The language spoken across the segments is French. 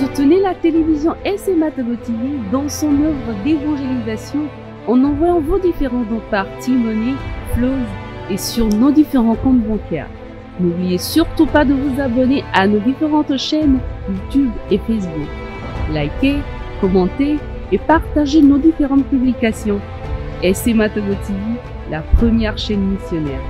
Soutenez la télévision TV dans son œuvre d'évangélisation en envoyant vos différents dons par Timoney, Flows et sur nos différents comptes bancaires. N'oubliez surtout pas de vous abonner à nos différentes chaînes YouTube et Facebook. Likez, commentez et partagez nos différentes publications. TV, la première chaîne missionnaire.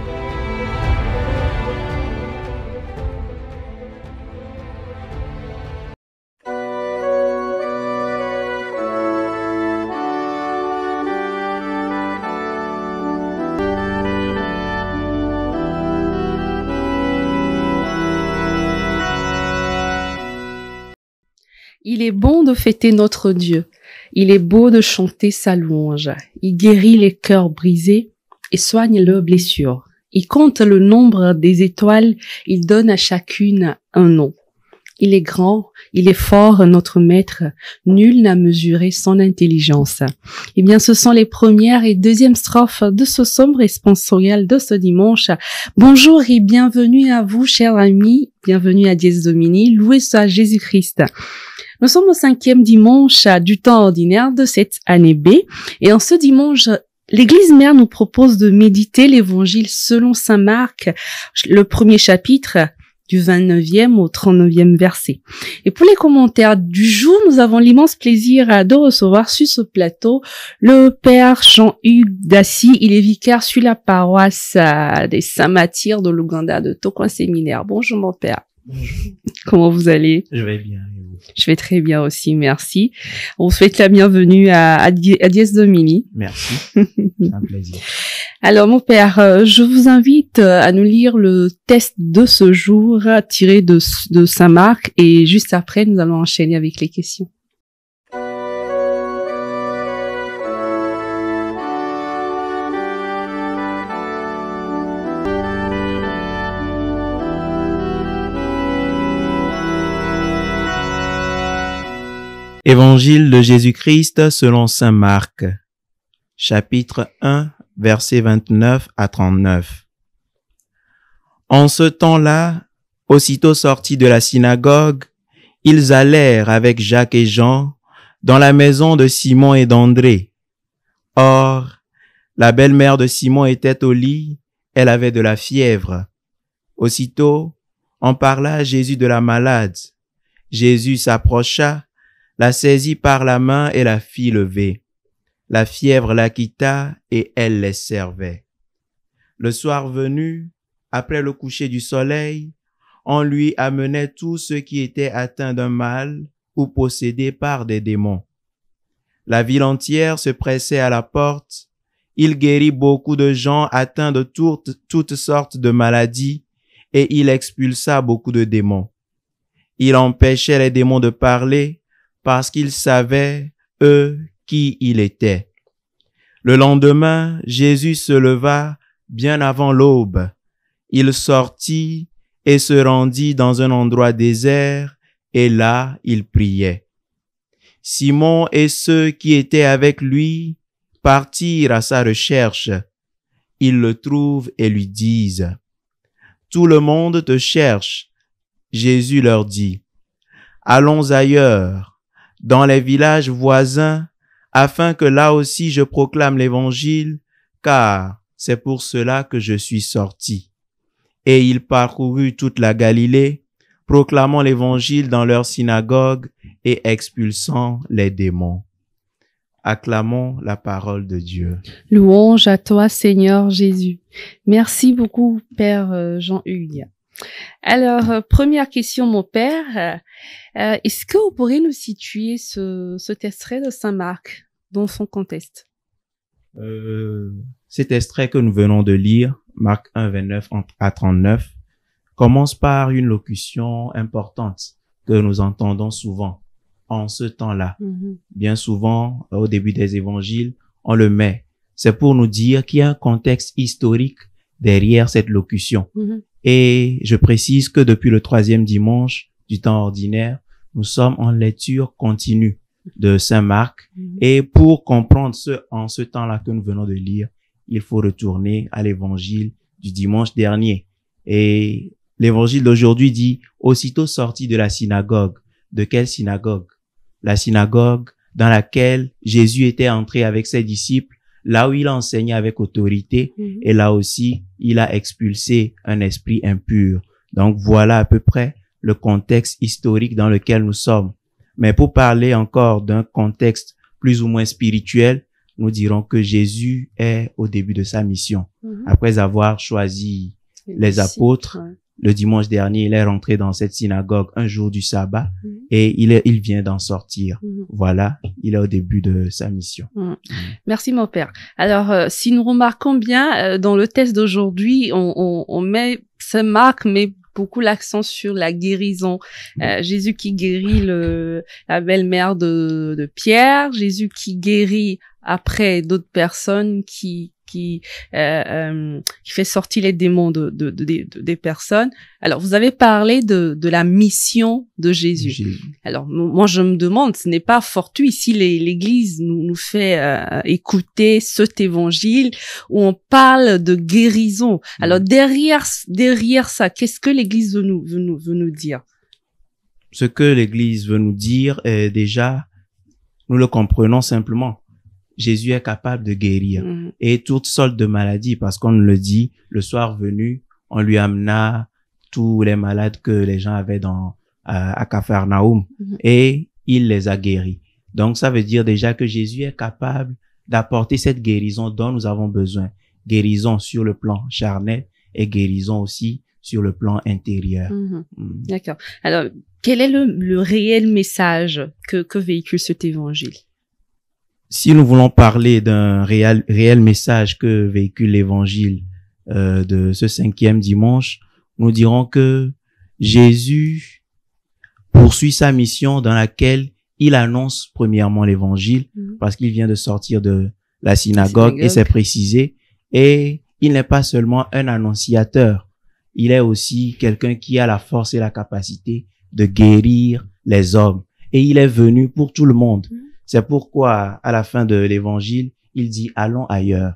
Il est bon de fêter notre Dieu. Il est beau de chanter sa louange. Il guérit les cœurs brisés et soigne leurs blessures. Il compte le nombre des étoiles. Il donne à chacune un nom. Il est grand, il est fort, notre maître. Nul n'a mesuré son intelligence. Eh bien, ce sont les premières et deuxièmes strophes de ce sombre responsorial de ce dimanche. Bonjour et bienvenue à vous, chers amis. Bienvenue à Diez Domini. Louez soit Jésus-Christ. Nous sommes au cinquième dimanche euh, du temps ordinaire de cette année B et en ce dimanche L'Église mère nous propose de méditer l'évangile selon Saint Marc, le premier chapitre du 29e au 39e verset. Et pour les commentaires du jour, nous avons l'immense plaisir euh, de recevoir sur ce plateau le père Jean-Hugues Dassy. Il est vicaire sur la paroisse euh, des Saint-Mathieu de l'Ouganda de Tocoin Séminaire. Bonjour mon père. Bonjour. Comment vous allez Je vais bien. Je vais très bien aussi, merci. On souhaite la bienvenue à, à, Domini. Merci. un plaisir. Alors, mon père, euh, je vous invite euh, à nous lire le test de ce jour tiré de, de Saint-Marc et juste après, nous allons enchaîner avec les questions. Évangile de Jésus-Christ selon Saint Marc, chapitre 1, versets 29 à 39. En ce temps-là, aussitôt sortis de la synagogue, ils allèrent avec Jacques et Jean dans la maison de Simon et d'André. Or, la belle-mère de Simon était au lit, elle avait de la fièvre. Aussitôt, on parla à Jésus de la malade. Jésus s'approcha la saisit par la main et la fit lever. La fièvre la quitta et elle les servait. Le soir venu, après le coucher du soleil, on lui amenait tous ceux qui étaient atteints d'un mal ou possédés par des démons. La ville entière se pressait à la porte. Il guérit beaucoup de gens atteints de toutes sortes de maladies et il expulsa beaucoup de démons. Il empêchait les démons de parler parce qu'ils savaient, eux, qui il était. Le lendemain, Jésus se leva bien avant l'aube. Il sortit et se rendit dans un endroit désert, et là il priait. Simon et ceux qui étaient avec lui partirent à sa recherche. Ils le trouvent et lui disent, Tout le monde te cherche. Jésus leur dit, Allons ailleurs, dans les villages voisins, afin que là aussi je proclame l'Évangile, car c'est pour cela que je suis sorti. Et il parcourut toute la Galilée, proclamant l'Évangile dans leur synagogue et expulsant les démons. Acclamons la parole de Dieu. Louange à toi, Seigneur Jésus. Merci beaucoup, Père euh, Jean-Hugues. Alors, euh, première question, mon père. Euh, euh, est-ce que vous pourriez nous situer ce, cet extrait de Saint-Marc dans son contexte Cet extrait que nous venons de lire, Marc 1, 29 à 39, commence par une locution importante que nous entendons souvent en ce temps-là. Mhm. Bien souvent, au début des évangiles, on le met. C'est pour nous dire qu'il y a un contexte historique derrière cette locution. Mhm. Et je précise que depuis le troisième dimanche du temps ordinaire, nous sommes en lecture continue de Saint Marc. Mhm. Et pour comprendre ce, en ce temps-là que nous venons de lire, il faut retourner à l'évangile du dimanche dernier. Et l'évangile d'aujourd'hui dit, aussitôt sorti de la synagogue. De quelle synagogue? La synagogue dans laquelle Jésus était entré avec ses disciples là où il enseigne avec autorité mhm. et là aussi il a expulsé un esprit impur. Donc voilà à peu près le contexte historique dans lequel nous sommes. Mais pour parler encore d'un contexte plus ou moins spirituel, nous dirons que Jésus est au début de sa mission. Mhm. Après avoir choisi les, apôtres, le dimanche dernier, il est rentré dans cette synagogue un jour du sabbat mhm et il, est, il vient d'en sortir. Mhm. Voilà, il est au début de sa mission. Merci mon père. Alors, euh, si nous remarquons bien, euh, dans le test d'aujourd'hui, on, on, met, ce marque, mais beaucoup l'accent sur la guérison. Euh, Jésus qui guérit la belle-mère de, de, Pierre, Jésus qui guérit après d'autres personnes qui qui euh, euh, qui fait sortir les démons de, de, de, des personnes. Alors vous avez parlé de, de la mission de Jésus. Alors moi je me demande, ce n'est pas fortuit si l'Église nous, nous fait euh, écouter cet évangile où on parle de guérison. Mm. Alors derrière derrière ça, qu'est-ce que l'Église veut nous veut nous veut nous dire Ce que l'Église veut nous dire est déjà nous le comprenons simplement Jésus est capable de guérir mm-hmm. et toutes sortes de maladies parce qu'on le dit, le soir venu, on lui amena tous les malades que les gens avaient dans à Capharnaüm mm-hmm. et il les a guéris. Donc ça veut dire déjà que Jésus est capable d'apporter cette guérison dont nous avons besoin. Guérison sur le plan charnel et guérison aussi sur le plan intérieur. Mm-hmm. Mm. D'accord. Alors, quel est le, réel message que, que véhicule cet évangile si nous voulons parler d'un réel, message que véhicule l'évangile euh, de ce cinquième dimanche, nous dirons que Jésus poursuit sa mission dans laquelle il annonce premièrement l'évangile mhm. parce qu'il vient de sortir de la synagogue, et c'est précisé. Et il n'est pas seulement un annonciateur, il est aussi quelqu'un qui a la force et la capacité de guérir les hommes. Et il est venu pour tout le monde. Mhm. C'est pourquoi, à la fin de l'évangile, il dit allons ailleurs.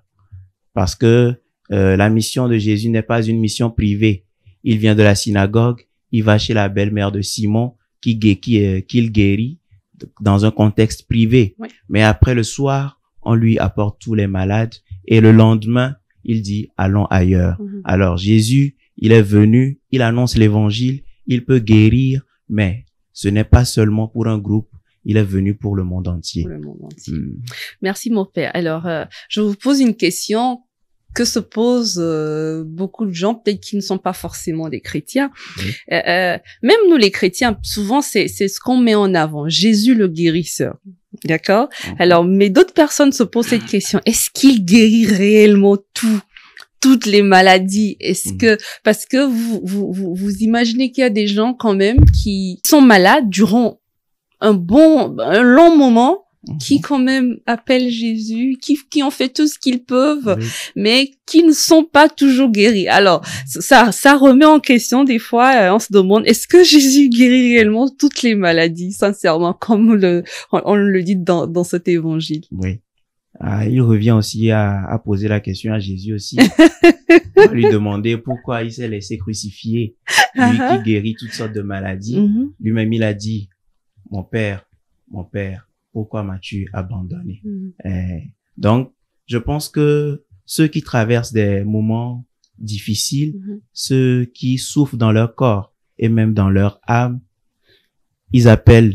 Parce que euh, la mission de Jésus n'est pas une mission privée. Il vient de la synagogue, il va chez la belle-mère de Simon, qui, qui euh, qu'il guérit dans un contexte privé. Mais après le soir, on lui apporte tous les malades et le lendemain, il dit allons ailleurs. Mhm. Alors Jésus, il est venu, il annonce l'évangile, il peut guérir, mais ce n'est pas seulement pour un groupe, il est venu pour le monde entier. Hmm. Merci mon père. Alors, euh, je vous pose une question que se posent euh, beaucoup de gens, peut-être qui ne sont pas forcément des chrétiens. Euh, même nous les chrétiens, souvent c'est ce qu'on met en avant, Jésus le guérisseur. D'accord mhm. Alors, mais d'autres personnes se posent cette question, est-ce qu'il guérit réellement tout toutes les maladies Est-ce mhm. que parce que vous, vous, vous imaginez qu'il y a des gens quand même qui sont malades durant un bon, un long moment mhm. qui quand même appellent Jésus, qui, qui ont fait tout ce qu'ils peuvent, mais qui ne sont pas toujours guéris. Alors, ça, ça remet en question des fois, euh, on se demande, est-ce que Jésus guérit réellement toutes les maladies, sincèrement, comme le, on, le dit dans, dans cet évangile. Oui. Ah, il revient aussi à, poser la question à Jésus aussi, lui demander pourquoi il s'est laissé crucifier, lui qui ah ah. guérit toutes sortes de maladies. Mhm. Lui-même, il a dit, mon père, mon père, pourquoi m'as-tu abandonné mm. eh, Donc, je pense que ceux qui traversent des moments difficiles, mm-hmm. ceux qui souffrent dans leur corps et même dans leur âme, ils appellent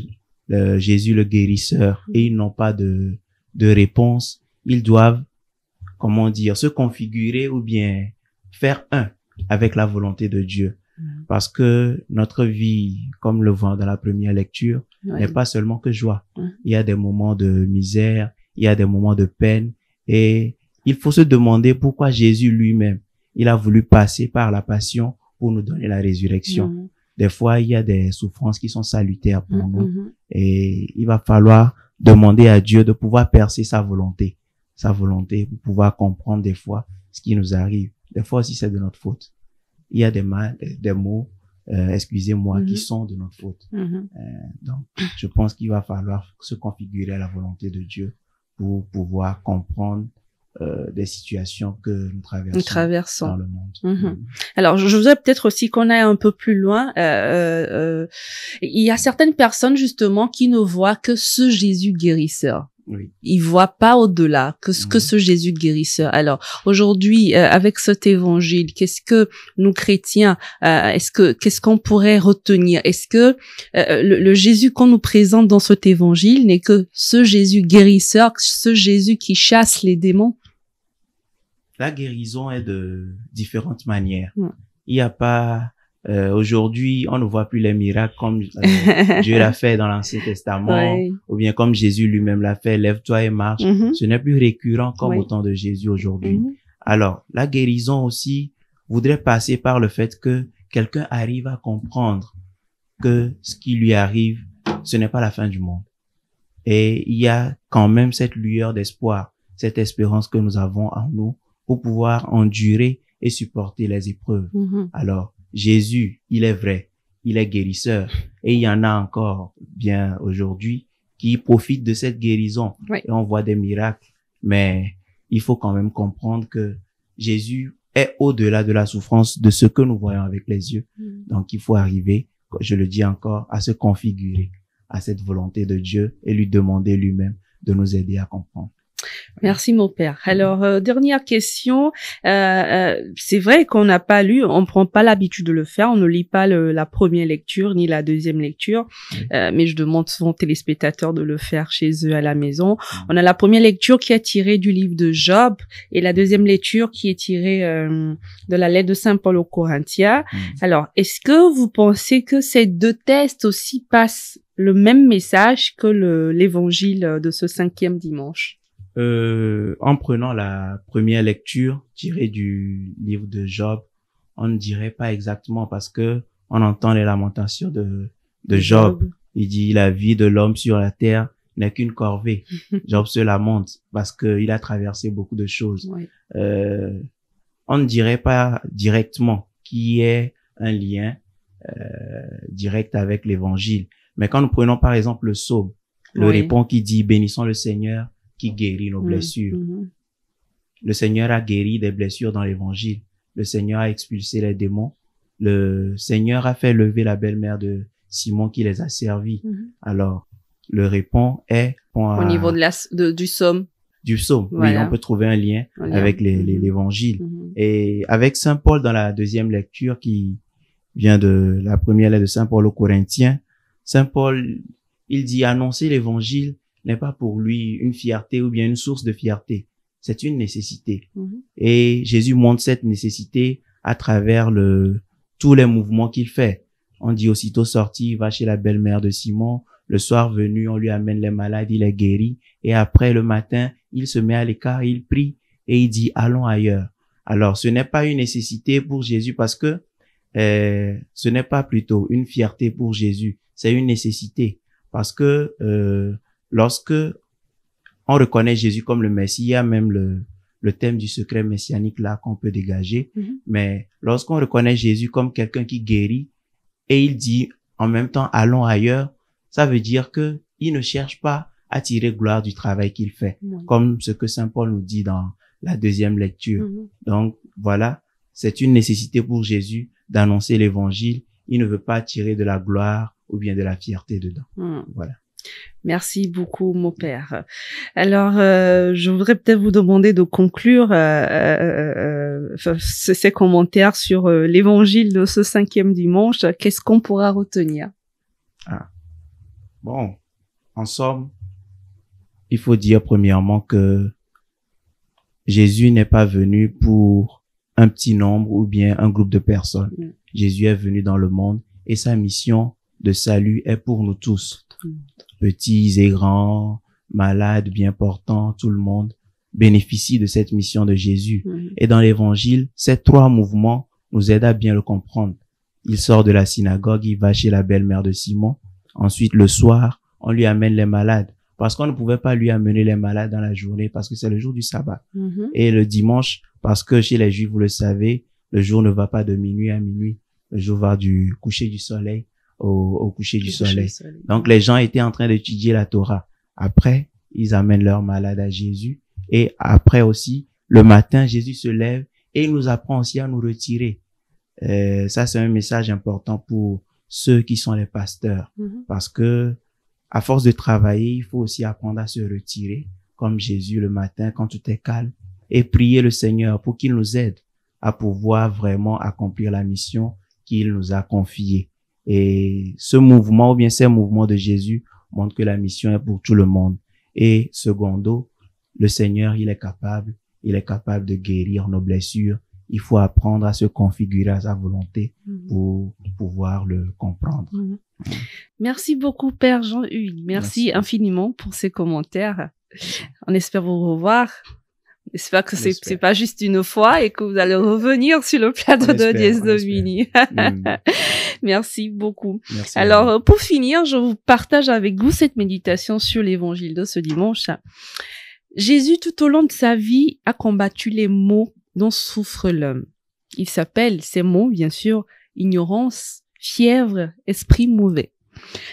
euh, Jésus le guérisseur mm-hmm. et ils n'ont pas de, de réponse. Ils doivent, comment dire, se configurer ou bien faire un avec la volonté de Dieu. Mm. Parce que notre vie, comme le vent dans la première lecture, n'est pas seulement que joie. Il y a des moments de misère, il y a des moments de peine. Et il faut se demander pourquoi Jésus lui-même, il a voulu passer par la passion pour nous donner la résurrection. Mm. Des fois, il y a des souffrances qui sont salutaires pour mm, nous. Et il va falloir demander à Dieu de pouvoir percer sa volonté, sa volonté pour pouvoir comprendre des fois ce qui nous arrive. Des fois aussi, c'est de notre faute il y a des, mal, des mots, euh, excusez-moi, qui mhm. sont de notre faute. Mhm. Euh, donc, je pense qu'il va falloir se configurer à la volonté de Dieu pour pouvoir comprendre euh, des situations que nous traversons, dans le monde. Mhm. Alors, je voudrais peut-être aussi qu'on aille un peu plus loin. Euh, euh, euh, il y a certaines personnes justement qui ne voient que ce Jésus guérisseur il voit voient pas au-delà que ce que ce Jésus guérisseur. Alors aujourd'hui, euh, avec cet évangile, qu'est-ce que nous chrétiens, euh, est-ce que qu'est-ce qu'on pourrait retenir Est-ce que euh, le, Jésus qu'on nous présente dans cet évangile n'est que ce Jésus guérisseur, ce Jésus qui chasse les démons La guérison est de différentes manières. Il n'y a pas euh, aujourd'hui, on ne voit plus les miracles comme euh, Dieu l'a fait dans l'Ancien Testament, ou bien comme Jésus lui-même l'a fait, lève-toi et marche. Mhm. Ce n'est plus récurrent comme au temps de Jésus aujourd'hui. Mhm. Alors, la guérison aussi voudrait passer par le fait que quelqu'un arrive à comprendre que ce qui lui arrive, ce n'est pas la fin du monde. Et il y a quand même cette lueur d'espoir, cette espérance que nous avons en nous pour pouvoir endurer et supporter les épreuves. Mhm. Alors, Jésus, il est vrai, il est guérisseur. Et il y en a encore bien aujourd'hui qui profitent de cette guérison. Et on voit des miracles. Mais il faut quand même comprendre que Jésus est au-delà de la souffrance de ce que nous voyons avec les yeux. Mm. Donc il faut arriver, je le dis encore, à se configurer à cette volonté de Dieu et lui demander lui-même de nous aider à comprendre. Merci mon père. Alors euh, dernière question, euh, euh, c'est vrai qu'on n'a pas lu, on prend pas l'habitude de le faire, on ne lit pas la première lecture ni la deuxième lecture, mais je demande souvent aux téléspectateurs de le faire chez eux à la maison. On a la première lecture qui est tirée du livre de Job et la deuxième lecture qui est tirée de la lettre de saint Paul aux Corinthiens. Alors est-ce que vous pensez que ces deux textes aussi passent le même message que l'évangile de ce cinquième dimanche? Euh, en prenant la première lecture tirée du livre de Job, on ne dirait pas exactement parce que on entend les lamentations de, Job. Il dit la vie de l'homme sur la terre n'est qu'une corvée. Job se lamente parce qu'il a traversé beaucoup de choses. Euh, on ne dirait pas directement qui est un lien euh, direct avec l'évangile. Mais quand nous prenons par exemple le psaume, le répond qui dit bénissons le Seigneur qui guérit nos mm. blessures. Mm-hmm. Le Seigneur a guéri des blessures dans l'évangile. Le Seigneur a expulsé les démons. Le Seigneur a fait lever la belle-mère de Simon qui les a servis. Mm-hmm. Alors, le répond est au niveau de la, du somme du somme. Oui, on peut trouver un lien avec mm-hmm. l'évangile. Et avec Saint Paul dans la deuxième lecture qui vient de la première lettre de Saint Paul aux Corinthiens, Saint Paul, il dit annoncer l'évangile, n'est pas pour lui une fierté ou bien une source de fierté. C'est une nécessité. Mhm. Et Jésus montre cette nécessité à travers le, tous les mouvements qu'il fait. On dit aussitôt sorti, il va chez la belle-mère de Simon. Le soir venu, on lui amène les malades, il est guéri. Et après, le matin, il se met à l'écart, il prie et il dit, allons ailleurs. Alors, ce n'est pas une nécessité pour Jésus parce que euh, ce n'est pas plutôt une fierté pour Jésus, c'est une nécessité parce que euh, lorsque on reconnaît Jésus comme le Messie, il y a même le, thème du secret messianique là qu'on peut dégager. Mhm. Mais lorsqu'on reconnaît Jésus comme quelqu'un qui guérit et il dit en même temps allons ailleurs, ça veut dire que il ne cherche pas à tirer gloire du travail qu'il fait, comme ce que Saint Paul nous dit dans la deuxième lecture. Mhm. Donc voilà, c'est une nécessité pour Jésus d'annoncer l'évangile. Il ne veut pas tirer de la gloire ou bien de la fierté dedans. Mhm. Voilà. Merci beaucoup, mon père. Alors, euh, je voudrais peut-être vous demander de conclure euh, euh, ces commentaires sur l'évangile de ce cinquième dimanche. Qu'est-ce qu'on pourra retenir ah. Bon, en somme, il faut dire premièrement que Jésus n'est pas venu pour un petit nombre ou bien un groupe de personnes. Mm. Jésus est venu dans le monde et sa mission de salut est pour nous tous. Mm petits et grands, malades, bien portants, tout le monde bénéficie de cette mission de Jésus. Mhm. Et dans l'évangile, ces trois mouvements nous aident à bien le comprendre. Il sort de la synagogue, il va chez la belle-mère de Simon. Ensuite, le soir, on lui amène les malades. Parce qu'on ne pouvait pas lui amener les malades dans la journée parce que c'est le jour du sabbat. Mhm. Et le dimanche, parce que chez les Juifs, vous le savez, le jour ne va pas de minuit à minuit. Le jour va du coucher du soleil au, coucher, du, soleil. Donc les gens étaient en train d'étudier la Torah. Après, ils amènent leur malade à Jésus. Et après aussi, le matin, Jésus se lève et il nous apprend aussi à nous retirer. Euh, ça, c'est un message important pour ceux qui sont les pasteurs. Mhm. Parce que, à force de travailler, il faut aussi apprendre à se retirer, comme Jésus le matin, quand tout est calme, et prier le Seigneur pour qu'il nous aide à pouvoir vraiment accomplir la mission qu'il nous a confiée. Et ce mouvement, ou bien ces mouvements de Jésus, montrent que la mission est pour tout le monde. Et secondo, le Seigneur, il est capable, il est capable de guérir nos blessures. Il faut apprendre à se configurer à sa volonté mhm. pour pouvoir le comprendre. Mhm. Merci beaucoup, Père Jean-Hugues. Merci, infiniment pour ces commentaires. On espère vous revoir J'espère que c'est, pas juste une fois et que vous allez revenir sur le plateau de Dies Domini. Mm. Merci beaucoup. Alors, euh, pour finir, je vous partage avec vous cette méditation sur l'évangile de ce dimanche. Jésus, tout au long de sa vie, a combattu les maux dont souffre l'homme. Il s'appelle, ces maux, bien sûr, ignorance, fièvre, esprit mauvais.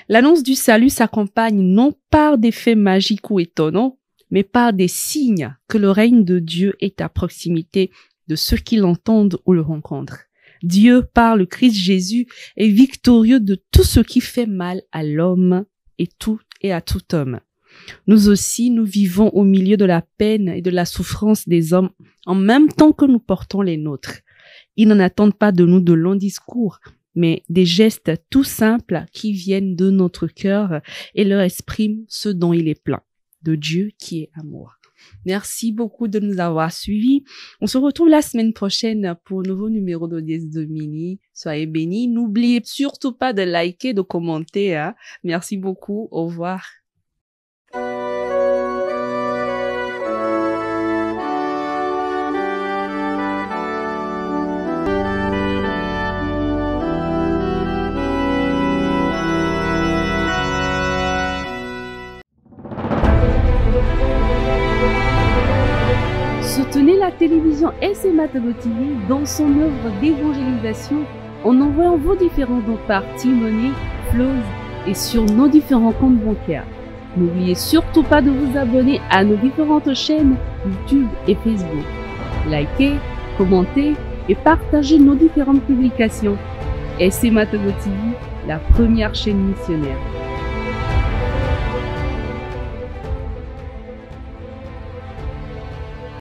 L'annonce du salut s'accompagne non par des faits magiques ou étonnants, mais par des signes que le règne de Dieu est à proximité de ceux qui l'entendent ou le rencontrent. Dieu, par le Christ Jésus, est victorieux de tout ce qui fait mal à l'homme et tout et à tout homme. Nous aussi, nous vivons au milieu de la peine et de la souffrance des hommes en même temps que nous portons les nôtres. Ils n'en attendent pas de nous de longs discours, mais des gestes tout simples qui viennent de notre cœur et leur expriment ce dont il est plein de Dieu qui est moi. Merci beaucoup de nous avoir suivis. On se retrouve la semaine prochaine pour un nouveau numéro de Domini. Soyez bénis. N'oubliez surtout pas de liker, de commenter. Hein. Merci beaucoup. Au revoir. Soutenez la télévision SMATOGO TV dans son œuvre d'évangélisation en envoyant vos différents dons par Timoney, Flows et sur nos différents comptes bancaires. N'oubliez surtout pas de vous abonner à nos différentes chaînes YouTube et Facebook. Likez, commentez et partagez nos différentes publications. SMATOGO TV, la première chaîne missionnaire.